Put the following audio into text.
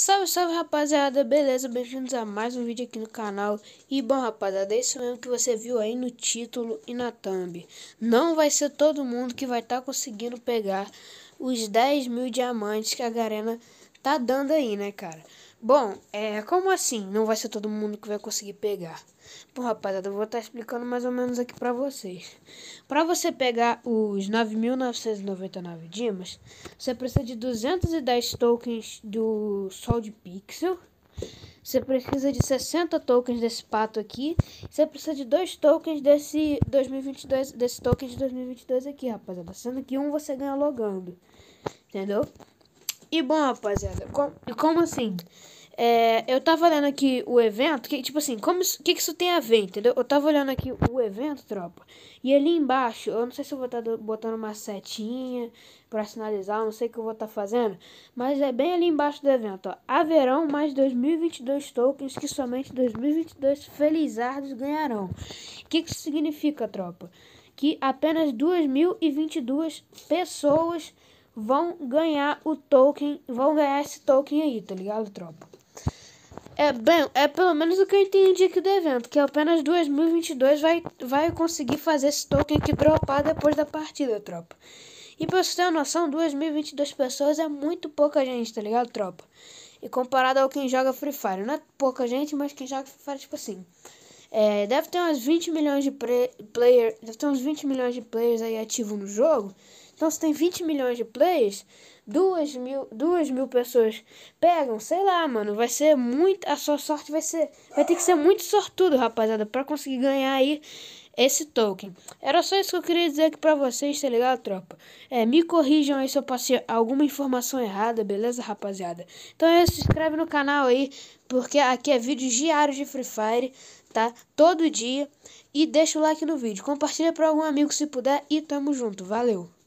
Salve, salve rapaziada, beleza? Bem-vindos a mais um vídeo aqui no canal E bom rapaziada, é isso mesmo que você viu aí no título e na thumb Não vai ser todo mundo que vai estar tá conseguindo pegar os 10 mil diamantes que a Garena tá dando aí, né cara? Bom, é como assim? Não vai ser todo mundo que vai conseguir pegar. Bom, rapaziada, eu vou estar tá explicando mais ou menos aqui para vocês. Para você pegar os 9.999 dimas, você precisa de 210 tokens do Sol de Pixel. Você precisa de 60 tokens desse pato aqui. Você precisa de dois tokens desse 2022, desse token de 2022 aqui, rapaziada. Sendo que um você ganha logando. Entendeu? E bom, rapaziada, com, como assim? É, eu tava olhando aqui o evento, que, tipo assim, como que, que isso tem a ver, entendeu? Eu tava olhando aqui o evento, tropa, e ali embaixo, eu não sei se eu vou estar tá botando uma setinha pra sinalizar, não sei o que eu vou estar tá fazendo, mas é bem ali embaixo do evento, ó. Haverão mais 2022 tokens que somente 2022 felizardos ganharão. O que, que isso significa, tropa? Que apenas 2.022 pessoas vão ganhar o token, vão ganhar esse token aí, tá ligado, tropa? É bem, é pelo menos o que eu entendi aqui do evento, que apenas 2022 vai, vai conseguir fazer esse token aqui dropar depois da partida, tropa. E pra você ter uma noção, 2022 pessoas é muito pouca gente, tá ligado, tropa? E comparado ao quem joga Free Fire, não é pouca gente, mas quem joga Free Fire, tipo assim, é, deve ter umas 20 milhões de player, deve ter uns 20 milhões de players aí ativo no jogo. Então se tem 20 milhões de plays, 2 mil, 2 mil pessoas pegam, sei lá, mano, vai ser muito. A sua sorte vai ser. Vai ter que ser muito sortudo, rapaziada, para conseguir ganhar aí esse token. Era só isso que eu queria dizer aqui pra vocês, tá ligado, tropa? É, me corrijam aí se eu passei alguma informação errada, beleza, rapaziada? Então é, se inscreve no canal aí, porque aqui é vídeos diários de Free Fire, tá? Todo dia. E deixa o like no vídeo, compartilha pra algum amigo se puder e tamo junto, valeu!